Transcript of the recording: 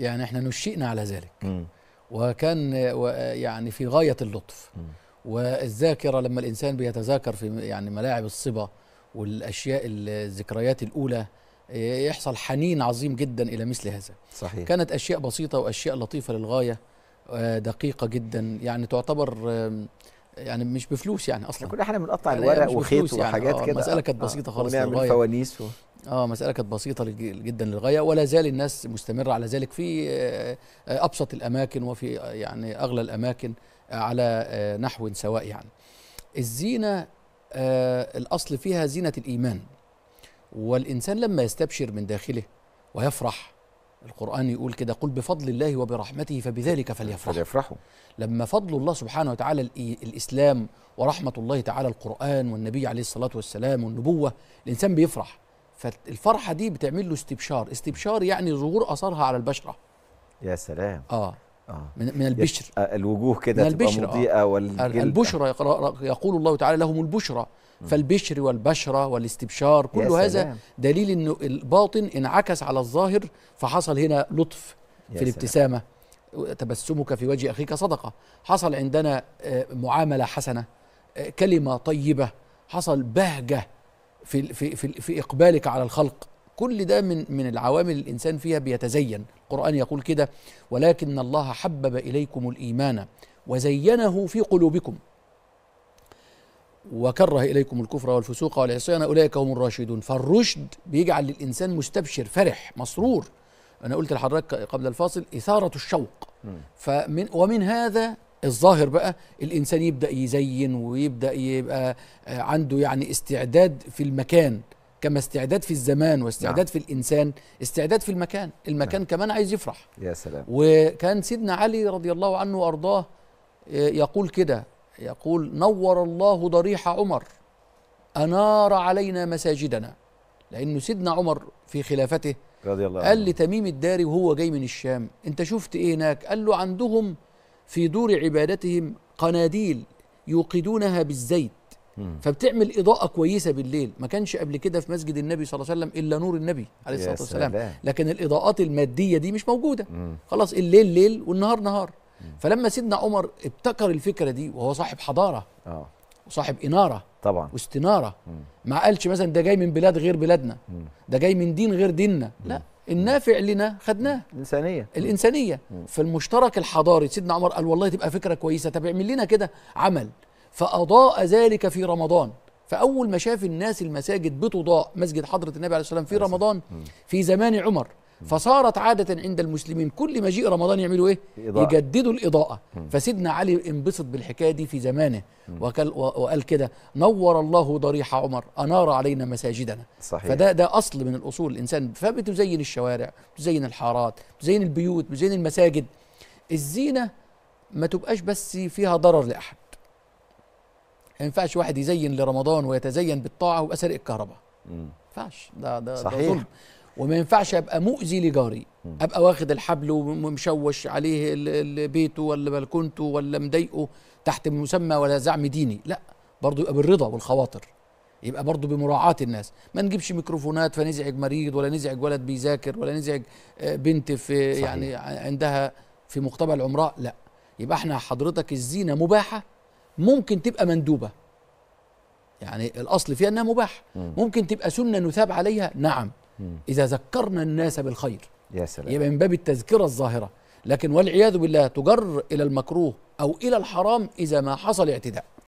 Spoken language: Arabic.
يعني احنا نشئنا على ذلك م. وكان يعني في غايه اللطف م. والذاكره لما الانسان بيتذاكر في يعني ملاعب الصبا والاشياء الذكريات الاولى يحصل حنين عظيم جدا الى مثل هذا صحيح كانت اشياء بسيطه واشياء لطيفه للغايه آه، دقيقه جدا يعني تعتبر يعني مش بفلوس يعني اصلا كنا احنا بنقطع يعني الورق وخيط يعني. وحاجات يعني كده المساله كانت آه. بسيطه خالص ونعمل فوانيس و... اه مساله كانت بسيطه جدا للغايه ولا زال الناس مستمره على ذلك في آه، آه، ابسط الاماكن وفي آه، يعني اغلى الاماكن على نحو سواء يعني الزينه الاصل فيها زينه الايمان والانسان لما يستبشر من داخله ويفرح القرآن يقول كده قل بفضل الله وبرحمته فبذلك فليفرحوا فليفرحوا لما فضل الله سبحانه وتعالى الإسلام ورحمة الله تعالى القرآن والنبي عليه الصلاة والسلام والنبوة الإنسان بيفرح فالفرحه دي بتعمل له استبشار استبشار يعني ظهور اثارها على البشره يا سلام اه آه. من من البشر آه، الوجوه كده تبقى مضيئه آه. والجلد البشرى يقول الله تعالى لهم البشرى فالبشر والبشره والاستبشار كل هذا دليل انه الباطن انعكس على الظاهر فحصل هنا لطف في الابتسامه تبسمك في وجه اخيك صدقه حصل عندنا آه، معامله حسنه كلمه طيبه حصل بهجه في في في, في اقبالك على الخلق كل ده من من العوامل الانسان فيها بيتزين القران يقول كده ولكن الله حبب اليكم الايمان وزينه في قلوبكم وكره اليكم الكفر والفسوق والعصيان اولئك هم الراشدون فالرشد بيجعل للانسان مستبشر فرح مسرور انا قلت لحضرتك قبل الفاصل اثاره الشوق فمن ومن هذا الظاهر بقى الانسان يبدا يزين ويبدا يبقى آه، عنده يعني استعداد في المكان كما استعداد في الزمان واستعداد نعم. في الانسان استعداد في المكان المكان نعم. كمان عايز يفرح يا سلام وكان سيدنا علي رضي الله عنه وارضاه آه، يقول كده يقول نور الله ضريح عمر انار علينا مساجدنا لانه سيدنا عمر في خلافته رضي الله قال لتميم الداري وهو جاي من الشام انت شفت ايه هناك قال له عندهم في دور عبادتهم قناديل يوقدونها بالزيت فبتعمل اضاءه كويسه بالليل ما كانش قبل كده في مسجد النبي صلى الله عليه وسلم الا نور النبي عليه الصلاه والسلام لكن الاضاءات الماديه دي مش موجوده خلاص الليل ليل والنهار نهار فلما سيدنا عمر ابتكر الفكره دي وهو صاحب حضاره آه. وصاحب اناره طبعا واستناره ما قالش مثلا ده جاي من بلاد غير بلادنا ده جاي من دين غير ديننا لا النافع لنا خدناه الانسانيه الانسانيه في فالمشترك الحضاري سيدنا عمر قال والله تبقى فكره كويسه طب اعمل لنا كده عمل فاضاء ذلك في رمضان فاول ما شاف الناس المساجد بتضاء مسجد حضره النبي عليه الصلاه والسلام في رمضان في زمان عمر فصارت عادة عند المسلمين كل مجيء رمضان يعملوا إيه؟ إضاءة. يجددوا الإضاءة فسيدنا علي انبسط بالحكاية دي في زمانه وقال, وقال كده نور الله ضريح عمر أنار علينا مساجدنا صحيح. فده ده أصل من الأصول الإنسان فبتزين الشوارع بتزين الحارات بتزين البيوت بتزين المساجد الزينة ما تبقاش بس فيها ضرر لأحد ما ينفعش واحد يزين لرمضان ويتزين بالطاعة ويبقى سارق الكهرباء ما ينفعش ده ده صحيح ده ظلم وما ينفعش ابقى مؤذي لجاري ابقى واخد الحبل ومشوش عليه بيته ولا بلكونته ولا مضايقه تحت مسمى ولا زعم ديني لا برضه يبقى بالرضا والخواطر يبقى برضه بمراعاة الناس ما نجيبش ميكروفونات فنزعج مريض ولا نزعج ولد بيذاكر ولا نزعج آه، بنت في صحيح. يعني عندها في مقتبل العمراء لا يبقى احنا حضرتك الزينة مباحة ممكن تبقى مندوبة يعني الأصل فيها أنها مباحة ممكن تبقى سنة نثاب عليها نعم إذا ذكرنا الناس بالخير يا سلام يبقى من باب التذكرة الظاهرة لكن والعياذ بالله تجر إلى المكروه أو إلى الحرام إذا ما حصل اعتداء